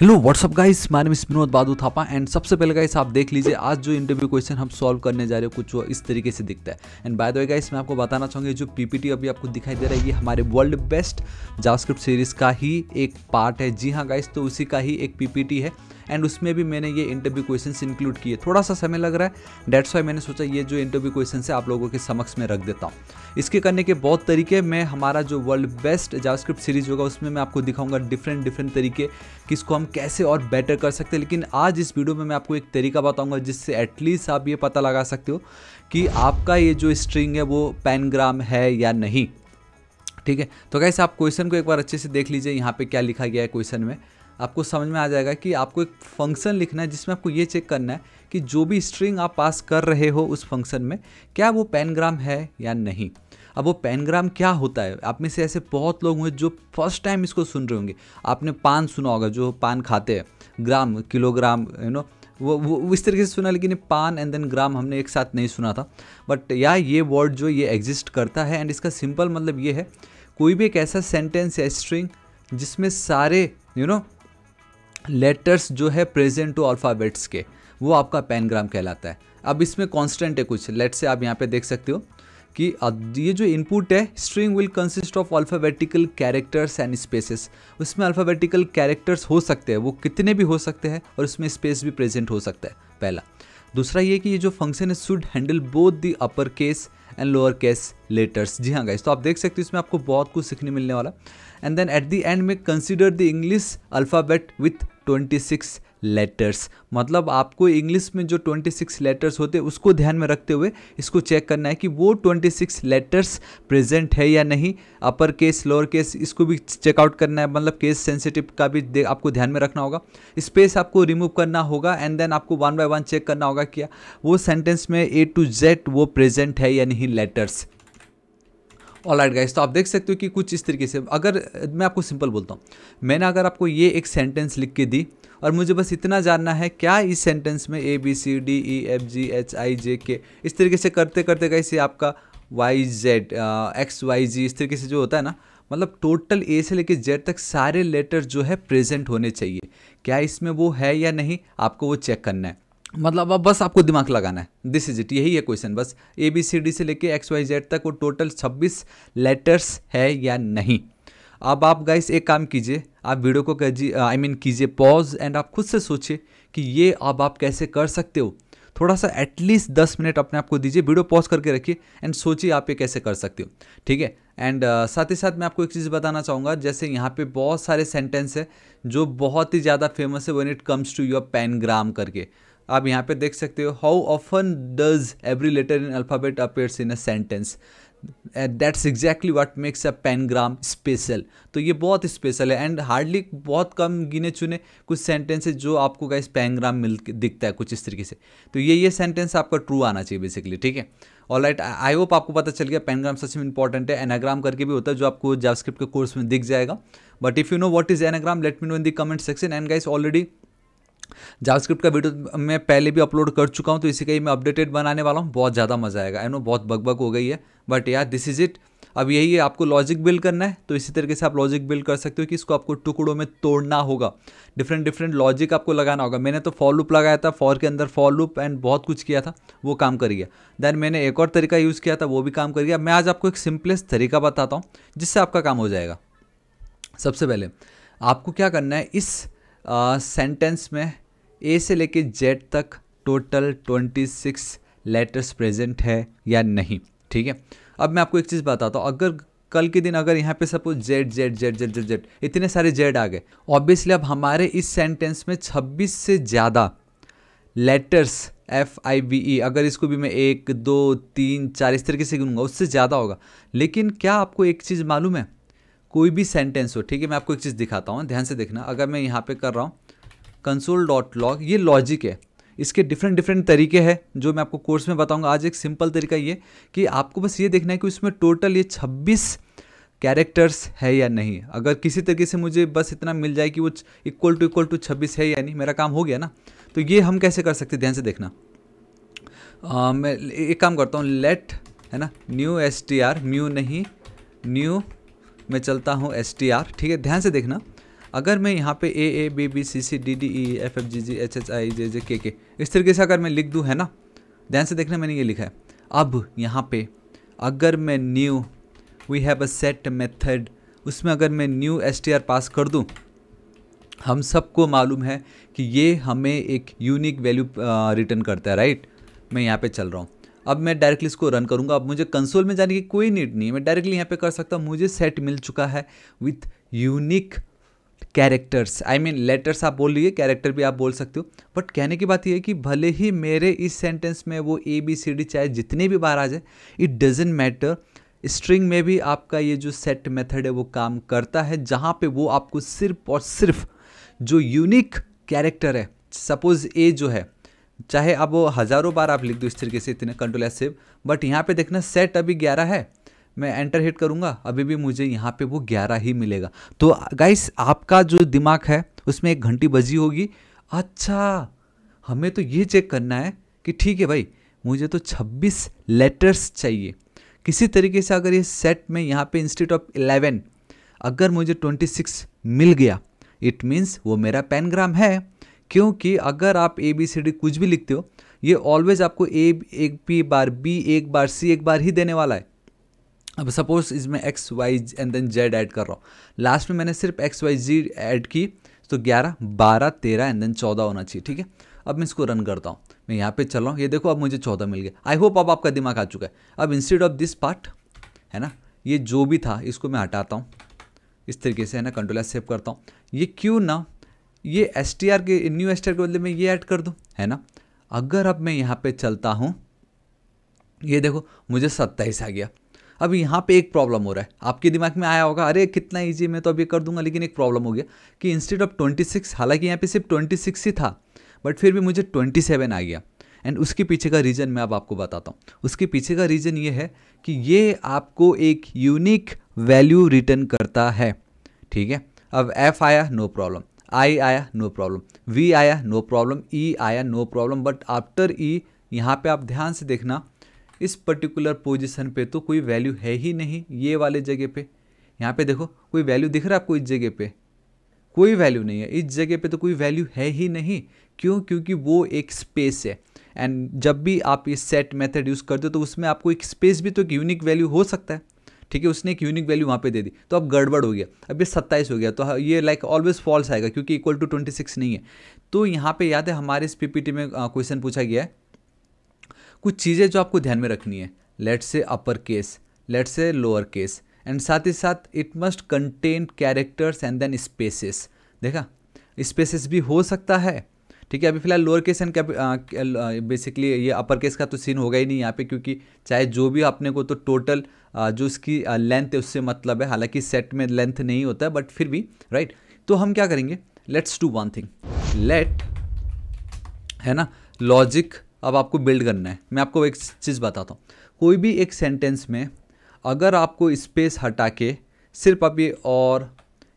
Hello whatsapp guys my name is Vinod बादू Thapa and सबसे पहले guys आप देख लीजिए आज जो इंटरव्यू क्वेश्चन हम सॉल्व करने जा रहे हैं कुछ वो इस तरीके से दिखता है and by the way guys मैं आपको बताना चाहूँगी जो पीपीटी अभी आपको दिखाई दे रहा है ये हमारे वर्ल्ड बेस्ट जावास्क्रिप्ट सीरीज का ही एक पार्ट है जी हाँ गाइस तो उसी का ही एक पीपीटी है एंड उसमें भी मैंने ये इंटरव्यू क्वेश्चन इंक्लूड किए थोड़ा सा समय लग रहा है डेट्स वाई मैंने सोचा ये जो इंटरव्यू क्वेश्चन है आप लोगों के समक्ष में रख देता हूँ इसके करने के बहुत तरीके मैं हमारा जो वर्ल्ड बेस्ट जावास्क्रिप्ट सीरीज होगा उसमें मैं आपको दिखाऊंगा डिफरेंट डिफरेंट तरीके कि इसको हम कैसे और बेटर कर सकते हैं लेकिन आज इस वीडियो में मैं आपको एक तरीका बताऊंगा जिससे एटलीस्ट आप ये पता लगा सकते हो कि आपका ये जो स्ट्रिंग है वो पैनग्राम है या नहीं ठीक है तो कैसे आप क्वेश्चन को एक बार अच्छे से देख लीजिए यहाँ पे क्या लिखा गया है क्वेश्चन में आपको समझ में आ जाएगा कि आपको एक फंक्शन लिखना है जिसमें आपको ये चेक करना है कि जो भी स्ट्रिंग आप पास कर रहे हो उस फंक्शन में क्या वो पैनग्राम है या नहीं अब वो पैनग्राम क्या होता है आप में से ऐसे बहुत लोग हुए जो फर्स्ट टाइम इसको सुन रहे होंगे आपने पान सुना होगा जो पान खाते हैं ग्राम किलोग्राम यू नो वो वो इस तरीके से सुना लेकिन पान एंड देन ग्राम हमने एक साथ नहीं सुना था बट या ये वर्ड जो ये एग्जिस्ट करता है एंड इसका सिंपल मतलब ये है कोई भी एक ऐसा सेंटेंस या स्ट्रिंग जिसमें सारे you you know know, letters जो है प्रेजेंट टू अल्फ़ाबेट्स के वो आपका पैनग्राम कहलाता है अब इसमें कॉन्स्टेंट है कुछ लेट से आप यहाँ पे देख सकते हो कि ये जो इनपुट है string will consist of alphabetical characters and spaces उसमें अल्फ़ाबेटिकल कैरेक्टर्स हो सकते हैं वो कितने भी हो सकते हैं और उसमें स्पेस भी प्रेजेंट हो सकता है पहला दूसरा ये कि ये जो फंक्शन है should handle both the upper case and lower case letters जी हाँ गाइस तो आप देख सकते हो इसमें आपको बहुत कुछ सीखने मिलने वाला and then at the end में consider the English alphabet with 26 letters मतलब आपको इंग्लिश में जो 26 लेटर्स होते हैं उसको ध्यान में रखते हुए इसको चेक करना है कि वो 26 लेटर्स प्रेजेंट है या नहीं अपर केस लोअर केस इसको भी चेकआउट करना है मतलब केस सेंसिटिव का भी आपको ध्यान में रखना होगा स्पेस आपको रिमूव करना होगा एंड देन आपको वन बाय वन चेक करना होगा क्या वो सेंटेंस में ए टू जेड वो प्रेजेंट है या नहीं लेटर्स ऑल राइट गाइस तो आप देख सकते हो कि कुछ इस तरीके से अगर मैं आपको सिंपल बोलता हूँ मैंने अगर आपको ये एक सेंटेंस लिख के दी और मुझे बस इतना जानना है क्या इस सेंटेंस में A B C D E F G H I J K इस तरीके से करते करते गाइस ये आपका Y Z X Y G इस तरीके से जो होता है ना मतलब टोटल ए से लेकर जेड तक सारे लेटर जो है प्रेजेंट होने चाहिए क्या इसमें वो है या नहीं आपको वो चेक करना है मतलब अब बस आपको दिमाग लगाना है दिस इज इट यही है क्वेश्चन बस ए बी सी डी से लेके एक्स वाई जेड तक वो टोटल 26 लेटर्स है या नहीं अब आप गाइस एक काम कीजिए आप वीडियो को कहिए आई मीन कीजिए पॉज एंड आप खुद से सोचिए कि ये अब आप कैसे कर सकते हो थोड़ा सा एटलीस्ट दस मिनट अपने आप को दीजिए वीडियो पॉज करके रखिए एंड सोचिए आप ये कैसे कर सकते हो ठीक है एंड uh, साथ ही साथ मैं आपको एक चीज़ बताना चाहूँगा जैसे यहाँ पे बहुत सारे सेंटेंस है जो बहुत ही ज़्यादा फेमस है when it comes to your pangram करके आप यहाँ पे देख सकते हो how often does every letter in alphabet appears in a sentence that's exactly what makes a pangram special तो ये बहुत स्पेशल है एंड हार्डली बहुत कम गिने चुने कुछ सेंटेंसेज जो आपको गाइस पेनग्राम मिल दिखता है कुछ इस तरीके से तो ये ये सेंटेंस आपका ट्रू आना चाहिए बेसिकली ठीक है और राइट आई होप आपको पता चल गया पेनग्राम सच में इंपॉर्टेंट है एनाग्राम करके भी होता है जो आपको जावस्क्रिप्ट के कोर्स में दिख जाएगा but if you know what is anagram let me know in the comment section and guys already JavaScript का वीडियो मैं पहले भी अपलोड कर चुका हूँ तो इसी का ही मैं अपडेटेड बनाने वाला हूँ बहुत ज़्यादा मज़ा आएगा आई नो बहुत बकबक हो गई है बट यार दिस इज़ इट अब यही है आपको लॉजिक बिल्ड करना है तो इसी तरीके से आप लॉजिक बिल्ड कर सकते हो कि इसको आपको टुकड़ों में तोड़ना होगा डिफरेंट डिफरेंट लॉजिक आपको लगाना होगा मैंने तो फॉल लूप लगाया था फॉर के अंदर फॉल लूप एंड बहुत कुछ किया था वो काम कर गया देन मैंने एक और तरीका यूज़ किया था वो भी काम कर गया मैं आज आपको एक सिंपलेस्ट तरीका बताता हूँ जिससे आपका काम हो जाएगा सबसे पहले आपको क्या करना है इस सेंटेंस में ए से लेके जेड तक total twenty six letters present है या नहीं ठीक है अब मैं आपको एक चीज़ बताता हूँ अगर कल के दिन अगर यहाँ पे suppose Z Z Z Z Z Z इतने सारे जेड आ गए ऑब्वियसली अब हमारे इस सेंटेंस में 26 से ज़्यादा letters F I B E अगर इसको भी मैं एक दो तीन चार इस तरीके से गिनूंगा उससे ज़्यादा होगा लेकिन क्या आपको एक चीज़ मालूम है कोई भी सेंटेंस हो ठीक है मैं आपको एक चीज़ दिखाता हूँ ध्यान से देखना अगर मैं यहाँ पे कर रहा हूँ कंसोल डॉट लॉग ये लॉजिक है इसके डिफरेंट डिफरेंट तरीके हैं जो मैं आपको कोर्स में बताऊँगा आज एक सिंपल तरीका ये कि आपको बस ये देखना है कि उसमें टोटल ये छब्बीस कैरेक्टर्स है या नहीं अगर किसी तरीके से मुझे बस इतना मिल जाए कि वो इक्वल टू इक्वल टू छब्बीस है या नहीं मेरा काम हो गया ना तो ये हम कैसे कर सकते ध्यान से देखना आ, मैं एक काम करता हूँ लेट है ना न्यू एस टी आर म्यू नहीं न्यू मैं चलता हूँ एस टी आर ठीक है ध्यान से देखना अगर मैं यहाँ पे A A B B C C D D E F F G G H H I J J K K इस तरीके से अगर मैं लिख दूँ है ना ध्यान से देखना मैंने ये लिखा है अब यहाँ पे अगर मैं new we have a set method उसमें अगर मैं new S T R pass कर दूँ हम सबको मालूम है कि ये हमें एक यूनिक वैल्यू रिटर्न करता है राइट मैं यहाँ पे चल रहा हूँ अब मैं डायरेक्टली इसको रन करूँगा अब मुझे कंसोल में जाने की कोई नीड नहीं है मैं डायरेक्टली यहाँ पे कर सकता हूँ मुझे सेट मिल चुका है with unique characters I mean letters आप बोल लीजिए कैरेक्टर भी आप बोल सकते हो बट कहने की बात यह है कि भले ही मेरे इस सेंटेंस में वो ए बी सी डी चाहे जितने भी बार आ जाए इट डजेंट मैटर स्ट्रिंग में भी आपका ये जो सेट मेथड है वो काम करता है जहाँ पे वो आपको सिर्फ और सिर्फ जो यूनिक कैरेक्टर है सपोज ए जो है चाहे आप वो हज़ारों बार आप लिख दो इस तरीके से इतने कंट्रोल एस सेव बट यहाँ पे देखना सेट अभी ग्यारह है मैं एंटर हिट करूँगा अभी भी मुझे यहाँ पे वो ग्यारह ही मिलेगा तो गाइस आपका जो दिमाग है उसमें एक घंटी बजी होगी अच्छा हमें तो ये चेक करना है कि ठीक है भाई मुझे तो छब्बीस लेटर्स चाहिए किसी तरीके से अगर ये सेट में यहाँ पे इंस्टीट्यूट ऑफ इलेवन अगर मुझे ट्वेंटी सिक्स मिल गया इट मीन्स वो मेरा पेनग्राम है क्योंकि अगर आप ए बी सी डी कुछ भी लिखते हो ये ऑलवेज आपको ए एक पी बार बी एक बार सी एक बार ही देने वाला है अब सपोज इसमें X Y and then Z add कर रहा हूँ लास्ट में मैंने सिर्फ एक्स वाई जी ऐड की तो ग्यारह बारह तेरह एंड देन चौदह होना चाहिए ठीक है अब मैं इसको रन करता हूँ मैं यहाँ पे चल रहा हूँ ये देखो अब मुझे चौदह मिल गया आई होप अब आपका दिमाग आ चुका है अब इंस्टेड ऑफ दिस पार्ट है ना ये जो भी था इसको मैं हटाता हूँ इस तरीके से है ना कंट्रोल सेव करता हूँ ये क्यों ना ये एस टी आर के न्यू एस टी आर के बदले में ये ऐड कर दूँ है ना अगर अब मैं यहाँ पे चलता हूँ ये देखो मुझे सत्ताईस आ गया अब यहाँ पे एक प्रॉब्लम हो रहा है आपके दिमाग में आया होगा अरे कितना इजी मैं तो अभी कर दूंगा लेकिन एक प्रॉब्लम हो गया कि इंस्टेड ऑफ ट्वेंटी सिक्स हालांकि यहाँ पे सिर्फ ट्वेंटी सिक्स ही था बट फिर भी मुझे ट्वेंटी सेवन आ गया एंड उसके पीछे का रीज़न मैं अब आपको बताता हूँ उसके पीछे का रीज़न ये है कि ये आपको एक यूनिक वैल्यू रिटर्न करता है ठीक है अब एफ आया नो प्रॉब्लम आई आया नो प्रॉब्लम वी आया नो प्रॉब्लम ई आया no problem but after E यहाँ पे आप ध्यान से देखना इस पर्टिकुलर पोजिशन पे तो कोई वैल्यू है ही नहीं ये वाले जगह पे यहाँ पे देखो कोई वैल्यू दिख रहा है आपको इस जगह पे कोई वैल्यू नहीं है इस जगह पे तो कोई वैल्यू है ही नहीं क्यों क्योंकि वो एक स्पेस है एंड जब भी आप ये सेट मेथड यूज़ करते हो तो उसमें आपको एक स्पेस भी तो एक यूनिक वैल्यू हो सकता है ठीक है उसने एक यूनिक वैल्यू वहाँ पे दे दी तो अब गड़बड़ हो गया अब ये सत्ताईस हो गया तो हाँ, ये लाइक ऑलवेज फॉल्स आएगा क्योंकि इक्वल टू ट्वेंटी सिक्स नहीं है तो यहाँ पे याद है हमारे इस पीपीटी में क्वेश्चन पूछा गया है कुछ चीज़ें जो आपको ध्यान में रखनी है let's say upper case let's say lower case and साथ ही साथ it must contain characters and then spaces देखा स्पेसिस भी हो सकता है ठीक है अभी फिलहाल लोअर केस एंड बेसिकली ये अपर केस का तो सीन होगा ही नहीं यहाँ पे क्योंकि चाहे जो भी अपने को तो टोटल जो उसकी लेंथ है उससे मतलब है हालांकि सेट में लेंथ नहीं होता है बट फिर भी राइट तो हम क्या करेंगे let's do one thing let है ना लॉजिक अब आपको बिल्ड करना है मैं आपको एक चीज़ बताता हूँ कोई भी एक सेंटेंस में अगर आपको स्पेस हटा के सिर्फ अभी और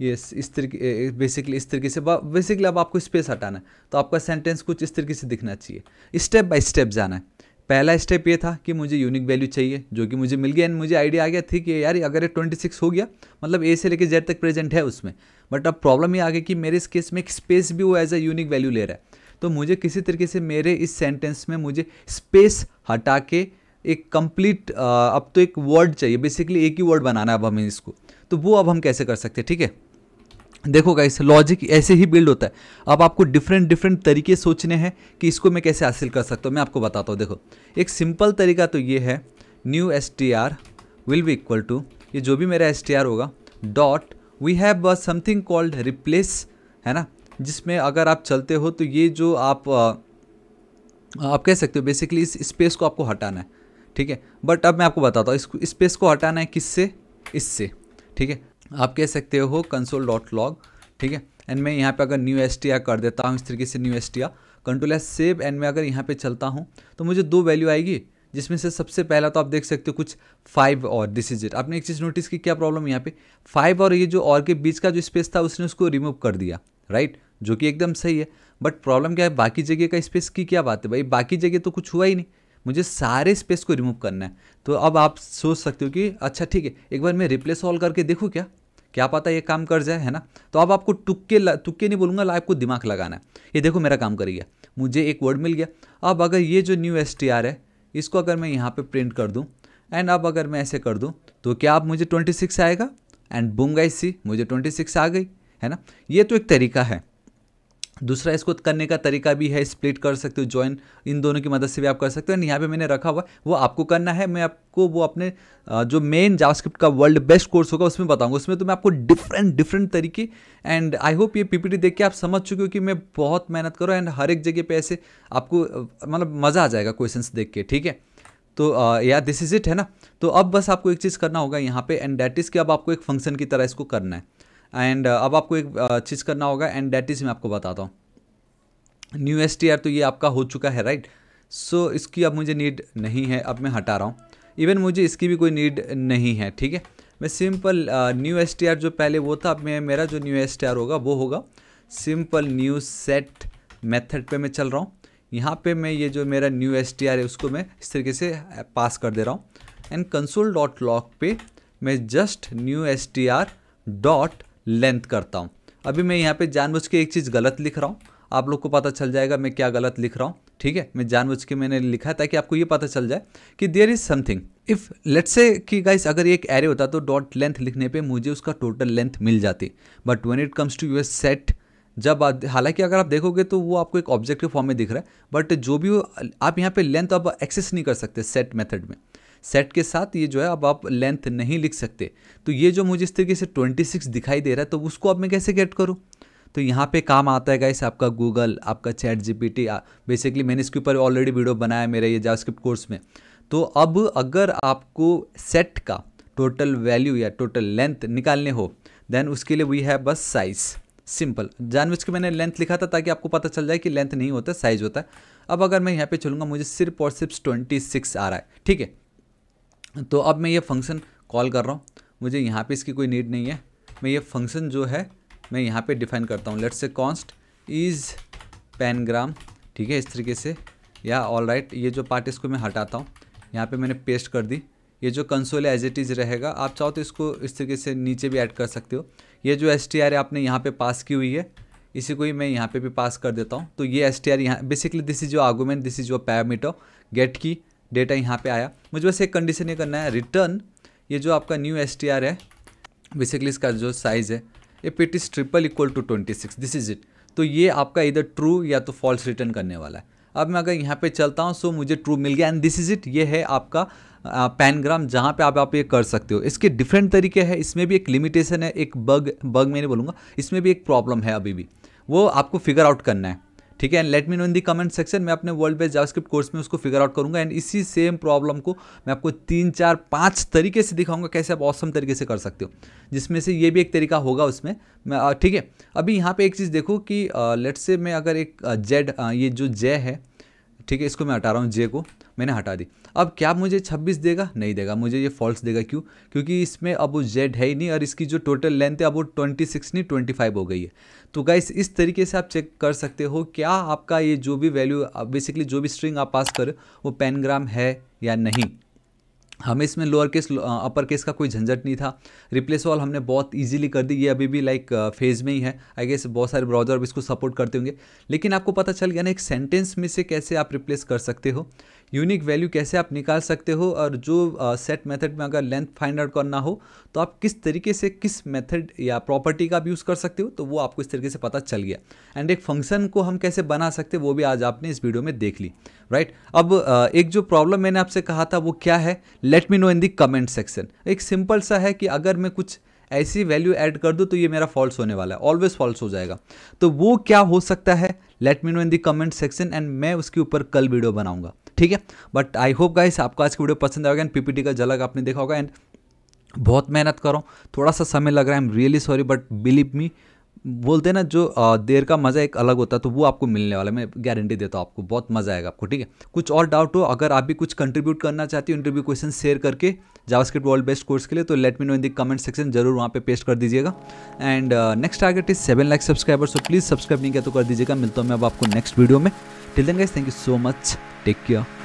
ये इस तरीके बेसिकली इस तरीके से बेसिकली अब आपको स्पेस हटाना है तो आपका सेंटेंस कुछ इस तरीके से दिखना चाहिए स्टेप बाय स्टेप जाना है पहला स्टेप ये था कि मुझे यूनिक वैल्यू चाहिए जो कि मुझे मिल गया एंड मुझे आइडिया आ गया थी कि यार अगर ये ट्वेंटी सिक्स हो गया मतलब ए से लेकर जेड तक प्रेजेंट है उसमें बट अब प्रॉब्लम ये आ गई कि मेरे इस केस में एक स्पेस भी वो एज अ यूनिक वैल्यू ले रहा है तो मुझे किसी तरीके से मेरे इस सेंटेंस में मुझे स्पेस हटा के एक कंप्लीट अब तो एक वर्ड चाहिए बेसिकली एक ही वर्ड बनाना है अब हमें इसको तो वो अब हम कैसे कर सकते हैं ठीक है देखो गाइस लॉजिक ऐसे ही बिल्ड होता है अब आपको डिफरेंट डिफरेंट तरीके सोचने हैं कि इसको मैं कैसे हासिल कर सकता हूँ मैं आपको बताता हूँ देखो एक सिंपल तरीका तो ये है new S T R will be equal to ये जो भी मेरा एस टी आर होगा dot we have something called replace है ना जिसमें अगर आप चलते हो तो ये जो आप आप कह सकते हो बेसिकली इस स्पेस को आपको हटाना है ठीक है बट अब मैं आपको बताता हूँ इस स्पेस को हटाना है किससे इससे ठीक है आप कह सकते हो कंसोल डॉट लॉग ठीक है एंड मैं यहाँ पे अगर न्यू एस कर देता हूँ इस तरीके से new S T control S save and मैं अगर यहाँ पे चलता हूँ तो मुझे दो वैल्यू आएगी जिसमें से सबसे पहला तो आप देख सकते हो कुछ फाइव और दिस इज इट आपने एक चीज़ नोटिस की क्या प्रॉब्लम यहाँ पे फाइव और ये जो और के बीच का जो स्पेस था उसने उसको रिमूव कर दिया राइट जो कि एकदम सही है बट प्रॉब्लम क्या है बाकी जगह का स्पेस की क्या बात है भाई बाकी जगह तो कुछ हुआ ही नहीं मुझे सारे स्पेस को रिमूव करना है तो अब आप सोच सकते हो कि अच्छा ठीक है एक बार मैं रिप्लेस ऑल करके देखूँ क्या क्या पता ये काम कर जाए है ना तो अब आपको टुक्के टुक्के नहीं बोलूँगा आपको दिमाग लगाना है ये देखो मेरा काम कर गया मुझे एक वर्ड मिल गया अब अगर ये जो न्यू एस है इसको अगर मैं यहाँ पर प्रिंट कर दूँ एंड अब अगर मैं ऐसे कर दूँ तो क्या आप मुझे ट्वेंटी सिक्स आएगा एंड बुम सी मुझे ट्वेंटी सिक्स आ गई है ना ये तो एक तरीका है दूसरा इसको करने का तरीका भी है स्प्लिट कर सकते हो ज्वाइन इन दोनों की मदद से भी आप कर सकते हो एंड यहाँ पे मैंने रखा हुआ वो आपको करना है मैं आपको वो अपने जो मेन जावास्क्रिप्ट का वर्ल्ड बेस्ट कोर्स होगा उसमें बताऊंगा उसमें तो मैं आपको डिफरेंट डिफरेंट तरीके एंड आई होप ये पीपीटी देख के आप समझ चुके हो कि मैं बहुत मेहनत करूँ एंड हर एक जगह पर ऐसे आपको मतलब मज़ा आ जाएगा क्वेश्चन देख के ठीक है तो या दिस इज़ इट है ना तो अब बस आपको एक चीज़ करना होगा यहाँ पे एंड डैट इज़ कि अब आपको एक फंक्शन की तरह इसको करना है एंड uh, अब आपको एक uh, चीज़ करना होगा एंड डेट इज़ मैं आपको बताता हूँ न्यू एस टी आर तो ये आपका हो चुका है राइट सो so, इसकी अब मुझे नीड नहीं है अब मैं हटा रहा हूँ इवन मुझे इसकी भी कोई नीड नहीं है ठीक है मैं simple new S T R जो पहले वो था अब मैं मेरा जो न्यू एस टी आर होगा वो होगा सिंपल न्यू सेट मेथड पे मैं चल रहा हूँ यहाँ पे मैं ये जो मेरा न्यू एस टी आर है उसको मैं इस तरीके से पास uh, कर दे रहा हूँ एंड कंसोल डॉट लॉक पे मैं just new S T R dot length करता हूँ अभी मैं यहाँ पे जानबूझ के एक चीज़ गलत लिख रहा हूँ आप लोग को पता चल जाएगा मैं क्या गलत लिख रहा हूँ ठीक है मैं जानबूझ के मैंने लिखा है ताकि आपको ये पता चल जाए कि there is something if let's say कि गाइस अगर एक एरे होता तो डॉट लेंथ लिखने पे मुझे उसका टोटल लेंथ मिल जाती but when it comes to your set जब हालांकि अगर आप देखोगे तो वो आपको एक ऑब्जेक्टिव फॉर्म में दिख रहा है बट जो भी आप यहाँ पे लेंथ आप एक्सेस नहीं कर सकते सेट मेथड में सेट के साथ ये जो है अब आप लेंथ नहीं लिख सकते तो ये जो मुझे इस तरीके से 26 दिखाई दे रहा है तो उसको अब मैं कैसे गेट करूँ तो यहाँ पे काम आता है गाइस आपका गूगल आपका चैट टी बेसिकली मैंने इसके ऊपर ऑलरेडी वीडियो बनाया मेरे ये जावास्क्रिप्ट कोर्स में तो अब अगर आपको सेट का टोटल वैल्यू या टोटल लेंथ निकालने हो देन उसके लिए वी है बस साइज़ सिंपल जानबूझ के मैंने लेंथ लिखा था ताकि आपको पता चल जाए कि लेंथ नहीं होता साइज़ होता है अब अगर मैं यहाँ पे चलूँगा मुझे सिर्फ और सिर्फ ट्वेंटी सिक्स आ रहा है ठीक है तो अब मैं ये फंक्शन कॉल कर रहा हूँ मुझे यहाँ पे इसकी कोई नीड नहीं है मैं ये फंक्शन जो है मैं यहाँ पे डिफाइन करता हूँ लेट्स से कॉन्स्ट इज़ पेनग्राम ठीक है इस तरीके से या ऑल राइट ये जो पार्ट इसको मैं हटाता हूँ यहाँ पे मैंने पेस्ट कर दी ये जो कंसोल एज इट इज़ रहेगा आप चाहो तो इसको इस तरीके से नीचे भी ऐड कर सकते हो ये जो एस टी आर आपने यहाँ पर पास की हुई है इसी को ही मैं यहाँ पर भी पास कर देता हूँ तो ये एस टी आर यहाँ बेसिकली दिस इज जो argument this is your parameter get की डेटा यहाँ पे आया मुझे बस एक कंडीशन ये करना है रिटर्न ये जो आपका न्यू एस है बेसिकली इसका जो साइज़ है ए पिट is triple equal to twenty six this is it तो ये आपका इधर ट्रू या तो फॉल्स रिटर्न करने वाला है अब मैं अगर यहाँ पे चलता हूँ सो मुझे ट्रू मिल गया एंड दिस इज़ इट ये है आपका पैनग्राम जहाँ पे आप आप ये कर सकते हो इसके डिफरेंट तरीके हैं इसमें भी एक लिमिटेशन है एक बग बग मैं नहीं बोलूँगा इसमें भी एक प्रॉब्लम है अभी भी वो आपको फिगर आउट करना है ठीक है and let me know in the comment section मैं अपने वर्ल्ड बेस्ट जावास्क्रिप्ट कोर्स में उसको फिगर आउट करूंगा एंड इसी सेम प्रॉब्लम को मैं आपको तीन चार पाँच तरीके से दिखाऊंगा कैसे आप ऑसम तरीके से कर सकते हो जिसमें से ये भी एक तरीका होगा उसमें ठीक है अभी यहाँ पे एक चीज़ देखो कि लेट से मैं अगर एक जेड ये जो जय है ठीक है इसको मैं हटा रहा हूँ जे को मैंने हटा दी अब क्या मुझे 26 देगा नहीं देगा मुझे ये फॉल्स देगा क्यों क्योंकि इसमें अब वो जेड है ही नहीं और इसकी जो टोटल लेंथ है अब वो 26 नहीं 25 हो गई है तो गाइस इस तरीके से आप चेक कर सकते हो क्या आपका ये जो भी वैल्यू बेसिकली जो भी स्ट्रिंग आप पास करें वो पेनग्राम है या नहीं हमें इसमें लोअर केस अपर केस का कोई झंझट नहीं था रिप्लेस ऑल हमने बहुत इजीली कर दी ये अभी भी लाइक फेज में ही है आई गेस बहुत सारे ब्राउजर अब इसको सपोर्ट करते होंगे लेकिन आपको पता चल गया ना एक सेंटेंस में से कैसे आप रिप्लेस कर सकते हो यूनिक वैल्यू कैसे आप निकाल सकते हो और जो सेट मेथड में अगर लेंथ फाइंड आउट करना हो तो आप किस तरीके से किस मेथड या प्रॉपर्टी का भी यूज़ कर सकते हो तो वो आपको इस तरीके से पता चल गया एंड एक फंक्शन को हम कैसे बना सकते वो भी आज आपने इस वीडियो में देख ली राइट right? अब एक जो प्रॉब्लम मैंने आपसे कहा था वो क्या है let me know in the comment section एक सिंपल सा है कि अगर मैं कुछ ऐसी वैल्यू ऐड कर दूँ तो ये मेरा फॉल्स होने वाला है ऑलवेज फॉल्स हो जाएगा तो वो क्या हो सकता है let me know in the comment section and मैं उसके ऊपर कल वीडियो बनाऊंगा ठीक है बट आई होप गाइस आपको आज की वीडियो पसंद आएगा एंड पीपीटी का झलक आपने देखा होगा एंड बहुत मेहनत करो थोड़ा सा समय लग रहा है am really sorry but believe me बोलते हैं ना जो देर का मज़ा एक अलग होता है तो वो आपको मिलने वाला है मैं गारंटी देता हूँ आपको बहुत मज़ा आएगा आपको ठीक है कुछ और डाउट हो अगर आप भी कुछ कंट्रीब्यूट करना चाहती हो इंटरव्यू क्वेश्चन शेयर करके जावास्क्रिप्ट वर्ल्ड बेस्ट कोर्स के लिए तो let me know in the comment section जरूर वहाँ पे पेस्ट कर दीजिएगा and next target is seven lakh subscriber तो प्लीज़ सब्सक्राइब नहीं किया तो कर दीजिएगा मिलता हूँ मैं अब आपको नेक्स्ट वीडियो में Till then guys, thank you so much. Take care.